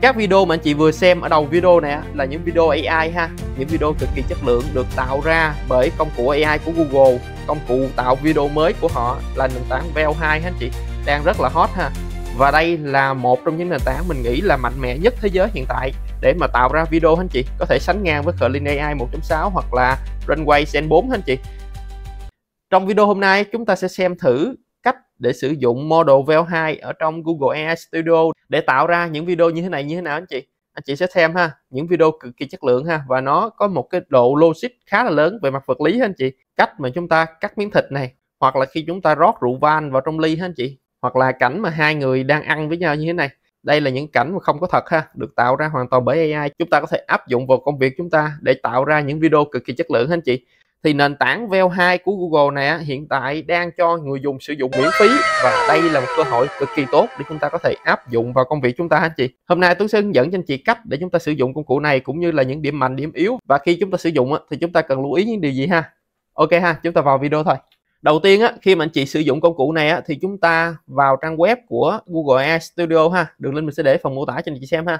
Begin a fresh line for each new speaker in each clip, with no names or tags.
các video mà anh chị vừa xem ở đầu video này là những video AI ha những video cực kỳ chất lượng được tạo ra bởi công cụ AI của Google công cụ tạo video mới của họ là nền tảng Veo 2 ha anh chị đang rất là hot ha và đây là một trong những nền tảng mình nghĩ là mạnh mẽ nhất thế giới hiện tại để mà tạo ra video anh chị có thể sánh ngang với Clean AI 1.6 hoặc là Runway Gen 4 anh chị trong video hôm nay chúng ta sẽ xem thử để sử dụng model Veo 2 ở trong Google AI Studio để tạo ra những video như thế này như thế nào anh chị anh chị sẽ xem ha những video cực kỳ chất lượng ha và nó có một cái độ logic khá là lớn về mặt vật lý anh chị cách mà chúng ta cắt miếng thịt này hoặc là khi chúng ta rót rượu van vào trong ly ha anh chị hoặc là cảnh mà hai người đang ăn với nhau như thế này đây là những cảnh mà không có thật ha được tạo ra hoàn toàn bởi AI chúng ta có thể áp dụng vào công việc chúng ta để tạo ra những video cực kỳ chất lượng anh chị thì nền tảng VO2 của Google này hiện tại đang cho người dùng sử dụng miễn phí và đây là một cơ hội cực kỳ tốt để chúng ta có thể áp dụng vào công việc chúng ta anh chị. Hôm nay tôi sẽ hướng dẫn cho anh chị cách để chúng ta sử dụng công cụ này cũng như là những điểm mạnh, điểm yếu và khi chúng ta sử dụng thì chúng ta cần lưu ý những điều gì ha. Ok ha, chúng ta vào video thôi. Đầu tiên á, khi mà anh chị sử dụng công cụ này á, thì chúng ta vào trang web của Google AI Studio ha. Đường link mình sẽ để phần mô tả cho anh chị xem ha.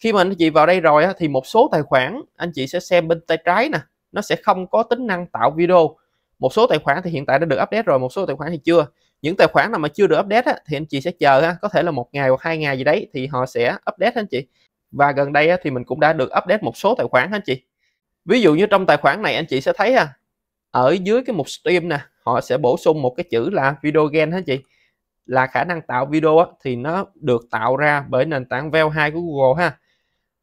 Khi mà anh chị vào đây rồi á, thì một số tài khoản anh chị sẽ xem bên tay trái nè nó sẽ không có tính năng tạo video một số tài khoản thì hiện tại đã được update rồi một số tài khoản thì chưa những tài khoản nào mà chưa được update á, thì anh chị sẽ chờ ha, có thể là một ngày hoặc hai ngày gì đấy thì họ sẽ update anh chị và gần đây á, thì mình cũng đã được update một số tài khoản anh chị ví dụ như trong tài khoản này anh chị sẽ thấy ha ở dưới cái mục stream nè họ sẽ bổ sung một cái chữ là video gen anh chị là khả năng tạo video á, thì nó được tạo ra bởi nền tảng Vel 2 của Google ha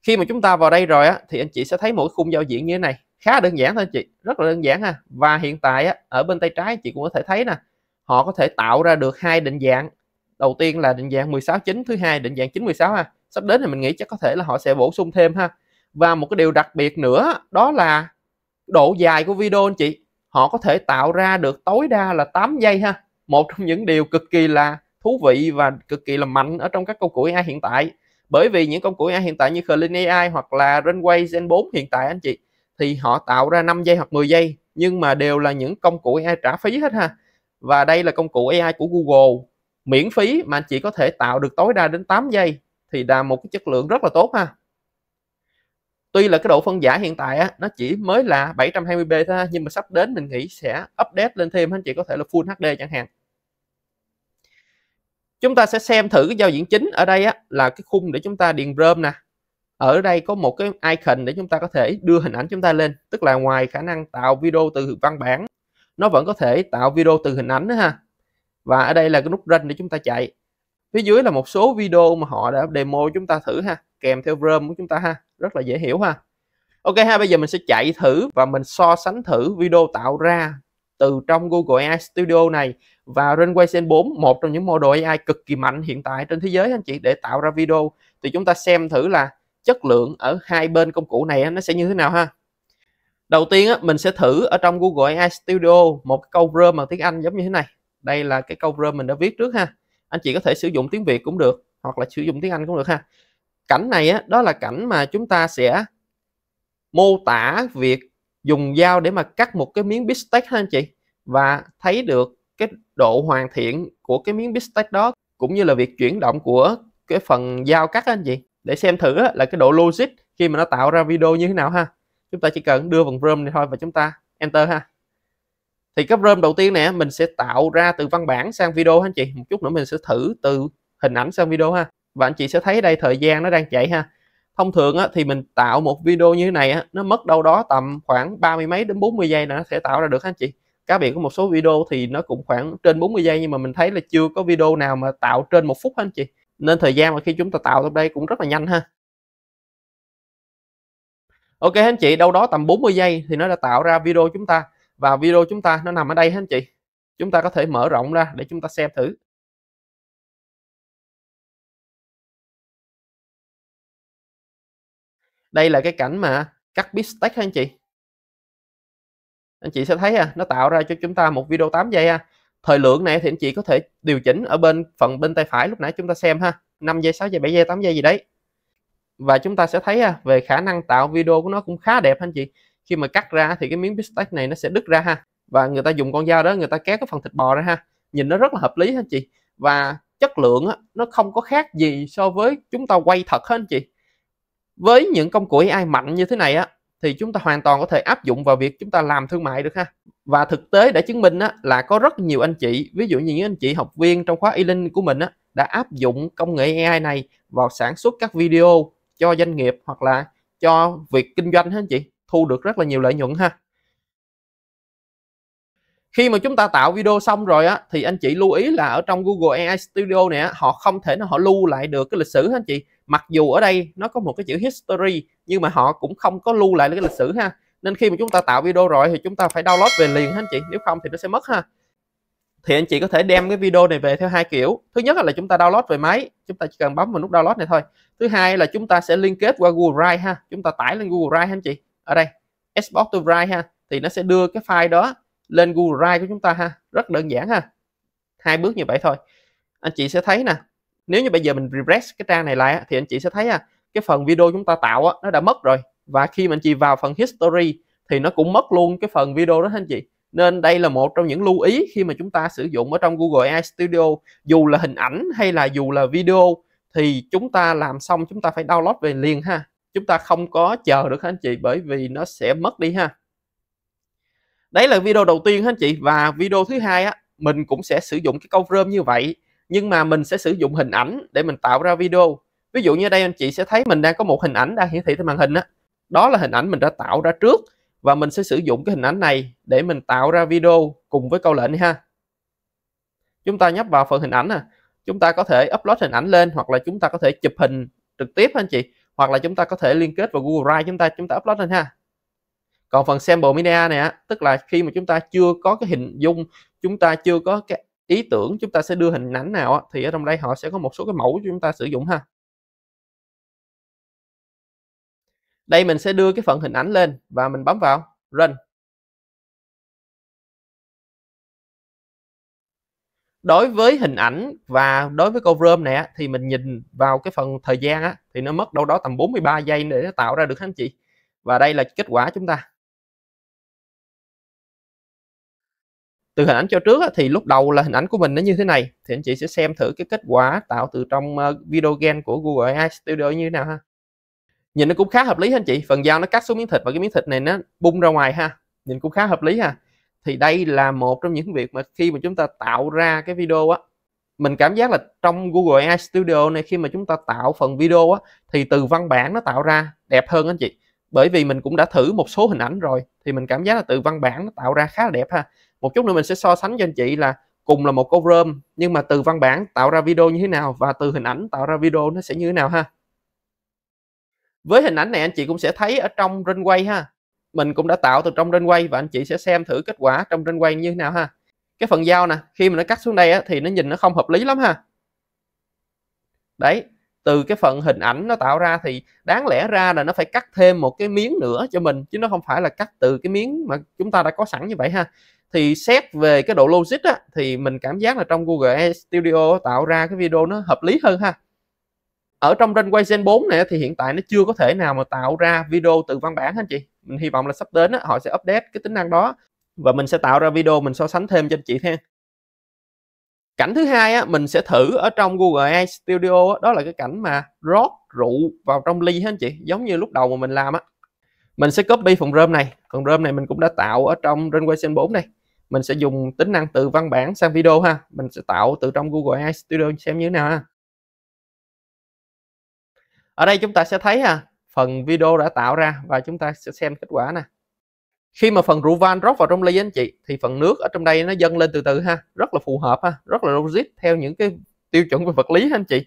khi mà chúng ta vào đây rồi á, thì anh chị sẽ thấy mỗi khung giao diện như thế này khá đơn giản thôi chị rất là đơn giản ha và hiện tại á, ở bên tay trái chị cũng có thể thấy nè họ có thể tạo ra được hai định dạng đầu tiên là định dạng 16 9 thứ hai định dạng 916 ha sắp đến thì mình nghĩ chắc có thể là họ sẽ bổ sung thêm ha và một cái điều đặc biệt nữa đó là độ dài của video anh chị họ có thể tạo ra được tối đa là 8 giây ha một trong những điều cực kỳ là thú vị và cực kỳ là mạnh ở trong các công cụ AI hiện tại bởi vì những công cụ AI hiện tại như Clean AI hoặc là Runway Gen 4 hiện tại anh chị thì họ tạo ra 5 giây hoặc 10 giây nhưng mà đều là những công cụ AI trả phí hết ha và đây là công cụ AI của Google miễn phí mà anh chị có thể tạo được tối đa đến 8 giây thì là một cái chất lượng rất là tốt ha tuy là cái độ phân giải hiện tại á, nó chỉ mới là 720p thôi nhưng mà sắp đến mình nghĩ sẽ update lên thêm anh chị có thể là full HD chẳng hạn chúng ta sẽ xem thử cái giao diện chính ở đây á, là cái khung để chúng ta điền rơm nè ở đây có một cái icon để chúng ta có thể đưa hình ảnh chúng ta lên tức là ngoài khả năng tạo video từ văn bản nó vẫn có thể tạo video từ hình ảnh nữa ha và ở đây là cái nút run để chúng ta chạy phía dưới là một số video mà họ đã demo chúng ta thử ha kèm theo rơm của chúng ta ha rất là dễ hiểu ha ok ha bây giờ mình sẽ chạy thử và mình so sánh thử video tạo ra từ trong Google AI Studio này và Runway Gen 4 một trong những model AI cực kỳ mạnh hiện tại trên thế giới anh chị để tạo ra video thì chúng ta xem thử là chất lượng ở hai bên công cụ này nó sẽ như thế nào ha đầu tiên á, mình sẽ thử ở trong Google AI Studio một cái câu rơm bằng tiếng Anh giống như thế này đây là cái câu rơm mình đã viết trước ha anh chị có thể sử dụng tiếng Việt cũng được hoặc là sử dụng tiếng Anh cũng được ha cảnh này á, đó là cảnh mà chúng ta sẽ mô tả việc dùng dao để mà cắt một cái miếng bistec ha anh chị và thấy được cái độ hoàn thiện của cái miếng bistec đó cũng như là việc chuyển động của cái phần dao cắt anh chị để xem thử là cái độ logic khi mà nó tạo ra video như thế nào ha chúng ta chỉ cần đưa vòng rơm này thôi và chúng ta enter ha thì cấp rơm đầu tiên nè mình sẽ tạo ra từ văn bản sang video anh chị một chút nữa mình sẽ thử từ hình ảnh sang video ha và anh chị sẽ thấy đây thời gian nó đang chạy ha thông thường á, thì mình tạo một video như thế này á, nó mất đâu đó tầm khoảng ba mươi mấy đến 40 giây là nó sẽ tạo ra được anh chị cá biệt có một số video thì nó cũng khoảng trên 40 giây nhưng mà mình thấy là chưa có video nào mà tạo trên một phút anh chị nên thời gian mà khi chúng ta tạo lúc đây cũng rất là nhanh ha ok anh chị đâu đó tầm 40 giây thì nó đã tạo ra video chúng ta và video chúng ta nó nằm ở đây anh chị chúng ta có thể mở rộng ra để chúng ta xem thử đây là cái cảnh mà cắt bistec anh chị anh chị sẽ thấy à, nó tạo ra cho chúng ta một video 8 giây à thời lượng này thì anh chị có thể điều chỉnh ở bên phần bên tay phải lúc nãy chúng ta xem ha 5 giây 6 giây 7 giây 8 giây gì đấy và chúng ta sẽ thấy à, về khả năng tạo video của nó cũng khá đẹp anh chị khi mà cắt ra thì cái miếng bistec này nó sẽ đứt ra ha và người ta dùng con dao đó người ta kéo cái phần thịt bò ra ha nhìn nó rất là hợp lý anh chị và chất lượng á, nó không có khác gì so với chúng ta quay thật hết anh chị với những công cụ AI mạnh như thế này á thì chúng ta hoàn toàn có thể áp dụng vào việc chúng ta làm thương mại được ha và thực tế đã chứng minh á, là có rất nhiều anh chị ví dụ như những anh chị học viên trong khóa e-learning của mình á, đã áp dụng công nghệ AI này vào sản xuất các video cho doanh nghiệp hoặc là cho việc kinh doanh ha anh chị thu được rất là nhiều lợi nhuận ha khi mà chúng ta tạo video xong rồi á thì anh chị lưu ý là ở trong Google AI Studio này á, họ không thể nó họ lưu lại được cái lịch sử ha anh chị mặc dù ở đây nó có một cái chữ history nhưng mà họ cũng không có lưu lại cái lịch sử ha nên khi mà chúng ta tạo video rồi thì chúng ta phải download về liền hả anh chị nếu không thì nó sẽ mất ha thì anh chị có thể đem cái video này về theo hai kiểu thứ nhất là chúng ta download về máy chúng ta chỉ cần bấm vào nút download này thôi thứ hai là chúng ta sẽ liên kết qua Google Drive ha chúng ta tải lên Google Drive anh chị ở đây export to Drive ha thì nó sẽ đưa cái file đó lên Google Drive của chúng ta ha rất đơn giản ha hai bước như vậy thôi anh chị sẽ thấy nè nếu như bây giờ mình refresh cái trang này lại thì anh chị sẽ thấy ha cái phần video chúng ta tạo nó đã mất rồi và khi mà anh chị vào phần history thì nó cũng mất luôn cái phần video đó anh chị nên đây là một trong những lưu ý khi mà chúng ta sử dụng ở trong Google AI Studio dù là hình ảnh hay là dù là video thì chúng ta làm xong chúng ta phải download về liền ha chúng ta không có chờ được anh chị bởi vì nó sẽ mất đi ha đấy là video đầu tiên anh chị và video thứ hai á mình cũng sẽ sử dụng cái câu rơm như vậy nhưng mà mình sẽ sử dụng hình ảnh để mình tạo ra video ví dụ như đây anh chị sẽ thấy mình đang có một hình ảnh đang hiển thị trên màn hình á đó là hình ảnh mình đã tạo ra trước và mình sẽ sử dụng cái hình ảnh này để mình tạo ra video cùng với câu lệnh ha chúng ta nhấp vào phần hình ảnh à chúng ta có thể upload hình ảnh lên hoặc là chúng ta có thể chụp hình trực tiếp anh chị hoặc là chúng ta có thể liên kết vào Google Drive chúng ta chúng ta upload lên ha còn phần sample media này á tức là khi mà chúng ta chưa có cái hình dung chúng ta chưa có cái ý tưởng chúng ta sẽ đưa hình ảnh nào á, thì ở trong đây họ sẽ có một số cái mẫu chúng ta sử dụng ha đây mình sẽ đưa cái phần hình ảnh lên và mình bấm vào run đối với hình ảnh và đối với câu rơm này thì mình nhìn vào cái phần thời gian á, thì nó mất đâu đó tầm 43 giây để nó tạo ra được anh chị và đây là kết quả chúng ta từ hình ảnh cho trước thì lúc đầu là hình ảnh của mình nó như thế này thì anh chị sẽ xem thử cái kết quả tạo từ trong ờ, video game của Google AI Studio như thế nào ha nhìn nó cũng khá hợp lý anh chị phần dao nó cắt xuống miếng thịt và cái miếng thịt này nó bung ra ngoài ha nhìn cũng khá hợp lý ha thì đây là một trong những việc mà khi mà chúng ta tạo ra cái video á mình cảm giác là trong Google AI Studio này khi mà chúng ta tạo phần video á thì từ văn bản nó tạo ra đẹp hơn anh chị bởi vì mình cũng đã thử một số hình ảnh rồi thì mình cảm giác là từ văn bản nó tạo ra khá là đẹp ha một chút nữa mình sẽ so sánh cho anh chị là cùng là một câu rơm nhưng mà từ văn bản tạo ra video như thế nào và từ hình ảnh tạo ra video nó sẽ như thế nào ha với hình ảnh này anh chị cũng sẽ thấy ở trong runway ha mình cũng đã tạo từ trong runway và anh chị sẽ xem thử kết quả trong runway như thế nào ha cái phần dao nè khi mà nó cắt xuống đây á, thì nó nhìn nó không hợp lý lắm ha đấy từ cái phần hình ảnh nó tạo ra thì đáng lẽ ra là nó phải cắt thêm một cái miếng nữa cho mình chứ nó không phải là cắt từ cái miếng mà chúng ta đã có sẵn như vậy ha thì xét về cái độ logic á, thì mình cảm giác là trong Google Studio tạo ra cái video nó hợp lý hơn ha ở trong Runway Gen 4 này thì hiện tại nó chưa có thể nào mà tạo ra video từ văn bản hết chị mình hy vọng là sắp đến đó, họ sẽ update cái tính năng đó và mình sẽ tạo ra video mình so sánh thêm cho anh chị thêm cảnh thứ hai á, mình sẽ thử ở trong Google AI Studio á, đó là cái cảnh mà rót rượu vào trong ly hết anh chị giống như lúc đầu mà mình làm á mình sẽ copy phần rơm này phần rơm này mình cũng đã tạo ở trong Runway Gen 4 này mình sẽ dùng tính năng từ văn bản sang video ha mình sẽ tạo từ trong Google AI Studio xem như thế nào ha ở đây chúng ta sẽ thấy ha phần video đã tạo ra và chúng ta sẽ xem kết quả nè khi mà phần rượu van rót vào trong ly anh chị thì phần nước ở trong đây nó dâng lên từ từ ha rất là phù hợp ha rất là logic theo những cái tiêu chuẩn về vật lý ha anh chị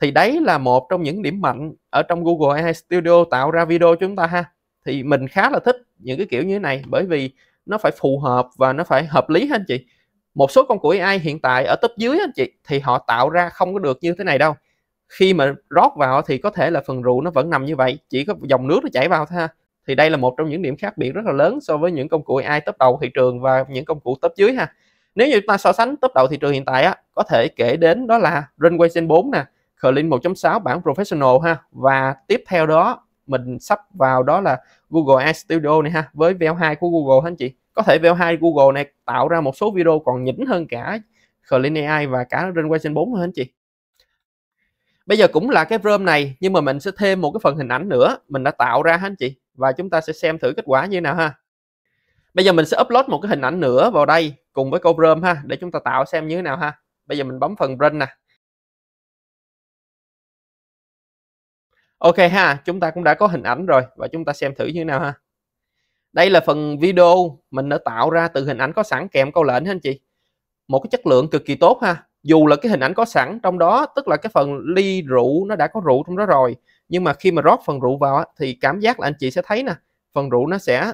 thì đấy là một trong những điểm mạnh ở trong Google AI Studio tạo ra video chúng ta ha thì mình khá là thích những cái kiểu như thế này bởi vì nó phải phù hợp và nó phải hợp lý ha anh chị một số công cụ AI hiện tại ở top dưới anh chị thì họ tạo ra không có được như thế này đâu khi mà rót vào thì có thể là phần rượu nó vẫn nằm như vậy chỉ có dòng nước nó chảy vào thôi ha thì đây là một trong những điểm khác biệt rất là lớn so với những công cụ AI top đầu thị trường và những công cụ top dưới ha nếu như chúng ta so sánh top đầu thị trường hiện tại á, có thể kể đến đó là Runway Gen 4 nè Clean 1.6 bản Professional ha và tiếp theo đó mình sắp vào đó là Google AI Studio này ha với VL2 của Google hả anh chị có thể VL2 Google này tạo ra một số video còn nhỉnh hơn cả Clean AI và cả Runway Gen 4 hả anh chị bây giờ cũng là cái rơm này nhưng mà mình sẽ thêm một cái phần hình ảnh nữa mình đã tạo ra ha anh chị và chúng ta sẽ xem thử kết quả như thế nào ha bây giờ mình sẽ upload một cái hình ảnh nữa vào đây cùng với câu rơm ha để chúng ta tạo xem như thế nào ha bây giờ mình bấm phần run nè ok ha chúng ta cũng đã có hình ảnh rồi và chúng ta xem thử như thế nào ha đây là phần video mình đã tạo ra từ hình ảnh có sẵn kèm câu lệnh ha anh chị một cái chất lượng cực kỳ tốt ha dù là cái hình ảnh có sẵn trong đó tức là cái phần ly rượu nó đã có rượu trong đó rồi nhưng mà khi mà rót phần rượu vào thì cảm giác là anh chị sẽ thấy nè phần rượu nó sẽ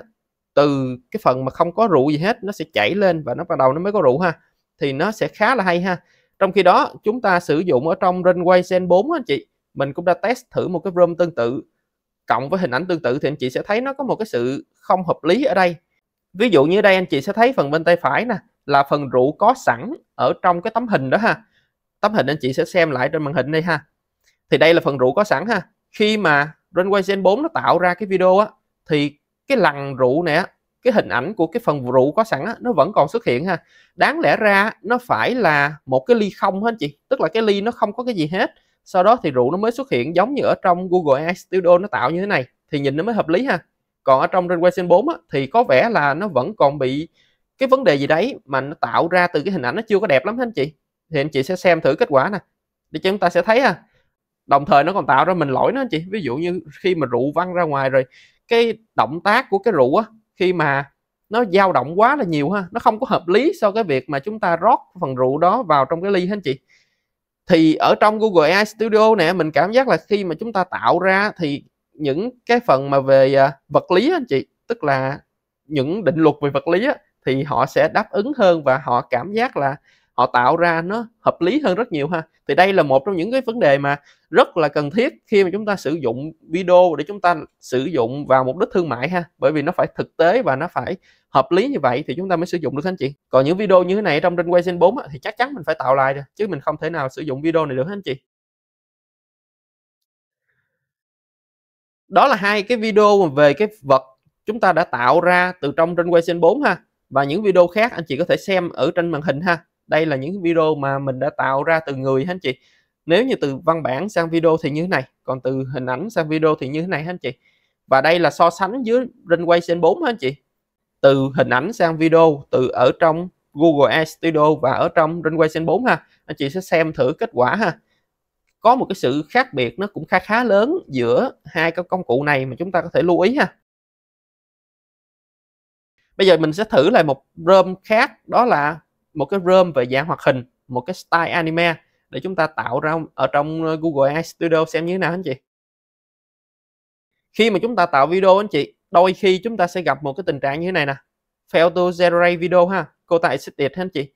từ cái phần mà không có rượu gì hết nó sẽ chảy lên và nó bắt đầu nó mới có rượu ha thì nó sẽ khá là hay ha trong khi đó chúng ta sử dụng ở trong Runway Gen 4 anh chị mình cũng đã test thử một cái room tương tự cộng với hình ảnh tương tự thì anh chị sẽ thấy nó có một cái sự không hợp lý ở đây ví dụ như đây anh chị sẽ thấy phần bên tay phải nè là phần rượu có sẵn ở trong cái tấm hình đó ha tấm hình anh chị sẽ xem lại trên màn hình đây ha thì đây là phần rượu có sẵn ha khi mà Runway Gen 4 nó tạo ra cái video á thì cái lằn rượu này á cái hình ảnh của cái phần rượu có sẵn á, nó vẫn còn xuất hiện ha đáng lẽ ra nó phải là một cái ly không hết chị tức là cái ly nó không có cái gì hết sau đó thì rượu nó mới xuất hiện giống như ở trong Google AI Studio nó tạo như thế này thì nhìn nó mới hợp lý ha còn ở trong Runway Gen 4 á, thì có vẻ là nó vẫn còn bị cái vấn đề gì đấy mà nó tạo ra từ cái hình ảnh nó chưa có đẹp lắm anh chị thì anh chị sẽ xem thử kết quả nè để chúng ta sẽ thấy ha đồng thời nó còn tạo ra mình lỗi nữa anh chị ví dụ như khi mà rượu văng ra ngoài rồi cái động tác của cái rượu á khi mà nó dao động quá là nhiều ha nó không có hợp lý so với việc mà chúng ta rót phần rượu đó vào trong cái ly hết chị thì ở trong Google AI Studio nè mình cảm giác là khi mà chúng ta tạo ra thì những cái phần mà về à, vật lý anh chị tức là những định luật về vật lý á, thì họ sẽ đáp ứng hơn và họ cảm giác là họ tạo ra nó hợp lý hơn rất nhiều ha thì đây là một trong những cái vấn đề mà rất là cần thiết khi mà chúng ta sử dụng video để chúng ta sử dụng vào mục đích thương mại ha bởi vì nó phải thực tế và nó phải hợp lý như vậy thì chúng ta mới sử dụng được anh chị còn những video như thế này trong trên quay gen 4 thì chắc chắn mình phải tạo lại rồi chứ mình không thể nào sử dụng video này được anh chị đó là hai cái video về cái vật chúng ta đã tạo ra từ trong trên quay gen 4 ha và những video khác anh chị có thể xem ở trên màn hình ha đây là những video mà mình đã tạo ra từ người ha anh chị nếu như từ văn bản sang video thì như thế này còn từ hình ảnh sang video thì như thế này ha anh chị và đây là so sánh dưới Runway Gen 4 ha anh chị từ hình ảnh sang video từ ở trong Google Ads Studio và ở trong Runway Gen 4 ha anh chị sẽ xem thử kết quả ha có một cái sự khác biệt nó cũng khá khá lớn giữa hai cái công cụ này mà chúng ta có thể lưu ý ha bây giờ mình sẽ thử lại một rơm khác đó là một cái rơm về dạng hoạt hình một cái style anime để chúng ta tạo ra ở trong ờ, Google AI Studio xem như thế nào anh chị khi mà chúng ta tạo video anh chị đôi khi chúng ta sẽ gặp một cái tình trạng như thế này nè fail to generate video ha cô tại edit anh chị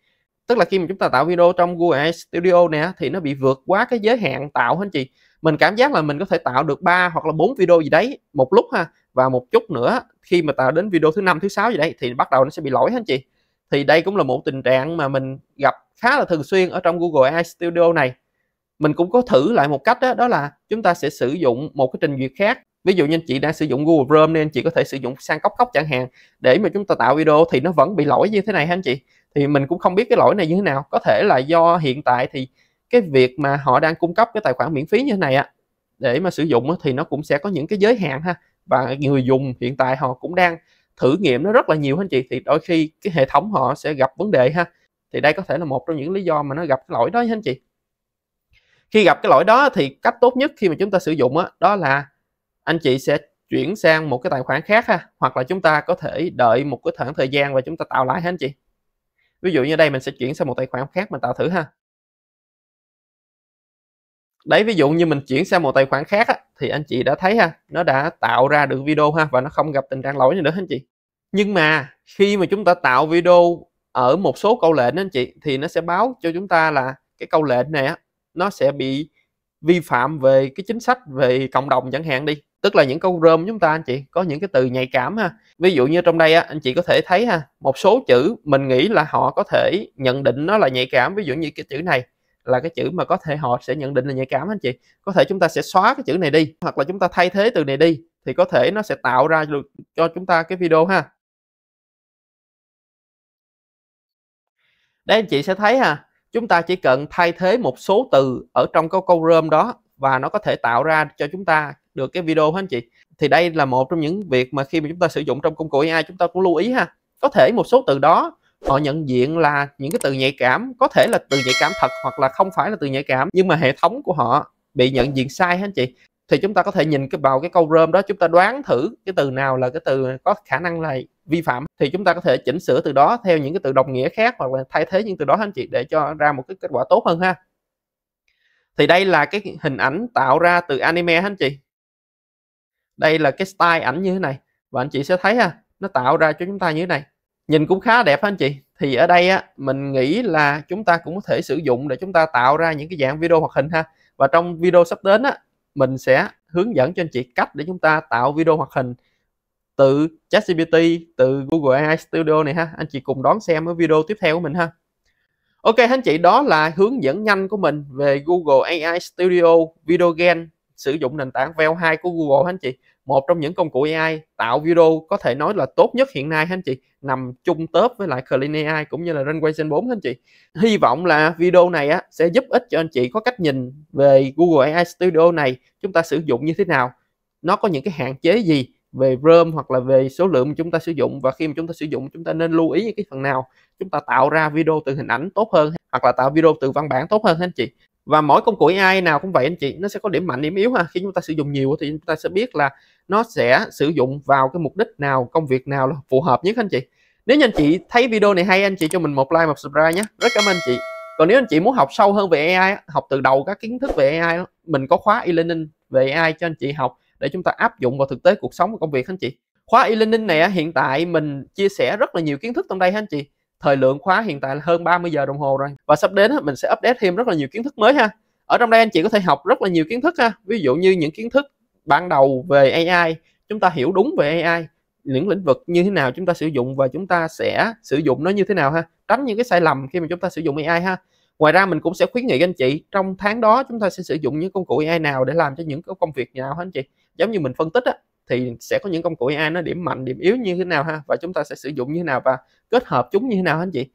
tức là khi mà chúng ta tạo video trong Google AI Studio nè thì nó bị vượt quá cái giới hạn tạo anh chị mình cảm giác là mình có thể tạo được 3 hoặc là 4 video gì đấy một lúc ha và một chút nữa khi mà tạo đến video thứ năm thứ sáu gì đấy thì bắt đầu nó sẽ bị lỗi anh chị thì đây cũng là một tình trạng mà mình gặp khá là thường xuyên ở trong Google AI Studio này mình cũng có thử lại một cách đó, đó là chúng ta sẽ sử dụng một cái trình duyệt khác ví dụ như anh chị đang sử dụng Google Chrome nên chị có thể sử dụng sang cốc cốc chẳng hạn để mà chúng ta tạo video thì nó vẫn bị lỗi như thế này ha anh chị thì mình cũng không biết cái lỗi này như thế nào có thể là do hiện tại thì cái việc mà họ đang cung cấp cái tài khoản miễn phí như thế này á để mà sử dụng thì nó cũng sẽ có những cái giới hạn ha và người dùng hiện tại họ cũng đang thử nghiệm nó rất là nhiều anh chị thì đôi khi cái hệ thống họ sẽ gặp vấn đề ha thì đây có thể là một trong những lý do mà nó gặp cái lỗi đó anh chị khi gặp cái lỗi đó thì cách tốt nhất khi mà chúng ta sử dụng đó, đó là anh chị sẽ chuyển sang một cái tài khoản khác ha hoặc là chúng ta có thể đợi một cái khoảng thời gian và chúng ta tạo lại ha anh chị ví dụ như đây mình sẽ chuyển sang một tài khoản khác mình tạo thử ha đấy ví dụ như mình chuyển sang một tài khoản khác á, thì anh chị đã thấy ha nó đã tạo ra được video ha và nó không gặp tình trạng lỗi nữa anh chị nhưng mà khi mà chúng ta tạo video ở một số câu lệnh anh chị thì nó sẽ báo cho chúng ta là cái câu lệnh này á, nó sẽ bị vi phạm về cái chính sách về cộng đồng chẳng hạn đi tức là những câu rơm chúng ta anh chị có những cái từ nhạy cảm ha ví dụ như trong đây á, anh chị có thể thấy ha một số chữ mình nghĩ là họ có thể nhận định nó là nhạy cảm ví dụ như cái chữ này là cái chữ mà có thể họ sẽ nhận định là nhạy cảm anh chị có thể chúng ta sẽ xóa cái chữ này đi hoặc là chúng ta thay thế từ này đi thì có thể nó sẽ tạo ra được cho chúng ta cái video ha đây anh chị sẽ thấy ha chúng ta chỉ cần thay thế một số từ ở trong cái câu rơm đó và nó có thể tạo ra cho chúng ta được cái video hả anh chị thì đây là một trong những việc mà khi mà chúng ta sử dụng trong công cụ AI chúng ta cũng lưu ý ha có thể một số từ đó họ nhận diện là những cái từ nhạy cảm có thể là từ nhạy cảm thật hoặc là không phải là từ nhạy cảm nhưng mà hệ thống của họ bị nhận diện sai anh chị thì chúng ta có thể nhìn cái vào cái câu rơm đó chúng ta đoán thử cái từ nào là cái từ có khả năng là vi phạm thì chúng ta có thể chỉnh sửa từ đó theo những cái từ đồng nghĩa khác hoặc là thay thế những từ đó anh chị để cho ra một cái kết quả tốt hơn ha thì đây là cái hình ảnh tạo ra từ anime anh chị đây là cái style ảnh như thế này và anh chị sẽ thấy ha nó tạo ra cho chúng ta như thế này nhìn cũng khá đẹp hả anh chị thì ở đây á, mình nghĩ là chúng ta cũng có thể sử dụng để chúng ta tạo ra những cái dạng video hoạt hình ha và trong video sắp đến á, mình sẽ hướng dẫn cho anh chị cách để chúng ta tạo video hoạt hình từ ChatGPT từ Google AI Studio này ha anh chị cùng đón xem cái video tiếp theo của mình ha Ok anh chị đó là hướng dẫn nhanh của mình về Google AI Studio Video Game sử dụng nền tảng Veo 2 của Google anh chị một trong những công cụ AI tạo video có thể nói là tốt nhất hiện nay anh chị nằm chung tớp với lại Clean AI cũng như là Runway Gen 4 anh chị hy vọng là video này á, sẽ giúp ích cho anh chị có cách nhìn về Google AI Studio này chúng ta sử dụng như thế nào nó có những cái hạn chế gì về ROM hoặc là về số lượng chúng ta sử dụng và khi mà chúng ta sử dụng chúng ta nên lưu ý những cái phần nào chúng ta tạo ra video từ hình ảnh tốt hơn hoặc là tạo video từ văn bản tốt hơn anh chị và mỗi công cụ AI nào cũng vậy anh chị nó sẽ có điểm mạnh điểm yếu ha khi chúng ta sử dụng nhiều thì chúng ta sẽ biết là nó sẽ sử dụng vào cái mục đích nào công việc nào là phù hợp nhất anh chị nếu như anh chị thấy video này hay anh chị cho mình một like một subscribe nhé rất cảm ơn anh chị còn nếu anh chị muốn học sâu hơn về AI học từ đầu các kiến thức về AI mình có khóa e-learning về AI cho anh chị học để chúng ta áp dụng vào thực tế cuộc sống và công việc anh chị khóa e-learning này hiện tại mình chia sẻ rất là nhiều kiến thức trong đây anh chị thời lượng khóa hiện tại là hơn 30 giờ đồng hồ rồi và sắp đến mình sẽ update thêm rất là nhiều kiến thức mới ha ở trong đây anh chị có thể học rất là nhiều kiến thức ha ví dụ như những kiến thức ban đầu về AI chúng ta hiểu đúng về AI những lĩnh vực như thế nào chúng ta sử dụng và chúng ta sẽ sử dụng nó như thế nào ha tránh những cái sai lầm khi mà chúng ta sử dụng AI ha ngoài ra mình cũng sẽ khuyến nghị anh chị trong tháng đó chúng ta sẽ sử dụng những công cụ AI nào để làm cho những cái công việc nào hả anh chị giống như mình phân tích á thì sẽ có những công cụ AI nó điểm mạnh điểm yếu như thế nào ha và chúng ta sẽ sử dụng như thế nào và kết hợp chúng như thế nào anh chị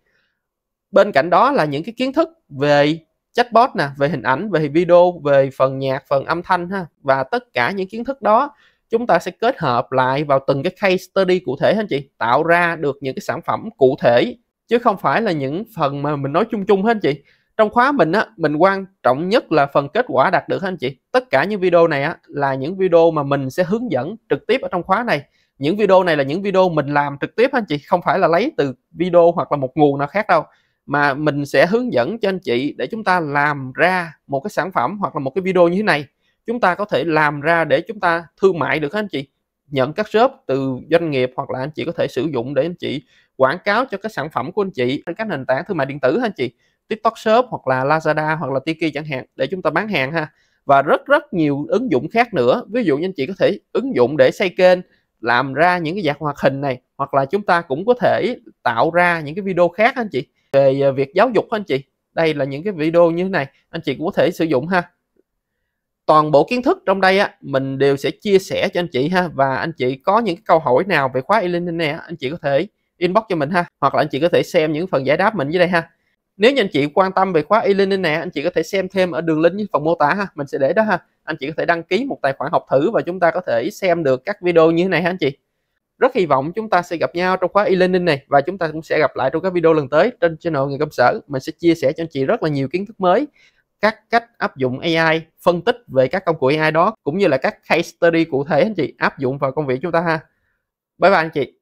bên cạnh đó là những cái kiến thức về chatbot nè về hình ảnh về video về phần nhạc phần âm thanh ha và tất cả những kiến thức đó chúng ta sẽ kết hợp lại vào từng cái case study cụ thể anh chị tạo ra được những cái sản phẩm cụ thể chứ không phải là những phần mà mình nói chung chung hết anh chị trong khóa mình á mình quan trọng nhất là phần kết quả đạt được anh chị tất cả những video này á là những video mà mình sẽ hướng dẫn trực tiếp ở trong khóa này những video này là những video mình làm trực tiếp anh chị không phải là lấy từ video hoặc là một nguồn nào khác đâu mà mình sẽ hướng dẫn cho anh chị để chúng ta làm ra một cái sản phẩm hoặc là một cái video như thế này chúng ta có thể làm ra để chúng ta thương mại được anh chị nhận các shop từ doanh nghiệp hoặc là anh chị có thể sử dụng để anh chị quảng cáo cho các sản phẩm của anh chị trên các nền tảng thương mại điện tử anh chị tiktok shop hoặc là lazada hoặc là tiki chẳng hạn để chúng ta bán hàng ha và rất rất nhiều ứng dụng khác nữa ví dụ như anh chị có thể ứng dụng để xây kênh làm ra những cái dạng hoạt hình này hoặc là chúng ta cũng có thể tạo ra những cái video khác anh chị về à, việc giáo dục anh chị đây là những cái video như thế này anh chị cũng có thể sử dụng ha toàn bộ kiến thức trong đây á mình đều sẽ chia sẻ cho anh chị ha và anh chị có những câu hỏi nào về khóa e-learning này anh chị có thể inbox cho mình ha hoặc là anh chị có thể xem những phần giải đáp mình dưới đây ha nếu như anh chị quan tâm về khóa e-learning này anh chị có thể xem thêm ở đường link dưới phần mô tả ha mình sẽ để đó ha anh chị có thể đăng ký một tài khoản học thử và chúng ta có thể xem được các video như thế này ha anh chị rất hy vọng chúng ta sẽ gặp nhau trong khóa e-learning này và chúng ta cũng sẽ gặp lại trong các video lần tới trên channel người công sở mình sẽ chia sẻ cho anh chị rất là nhiều kiến thức mới các cách áp dụng AI phân tích về các công cụ AI đó cũng như là các case study cụ thể anh chị áp dụng vào công việc chúng ta ha bye bye anh chị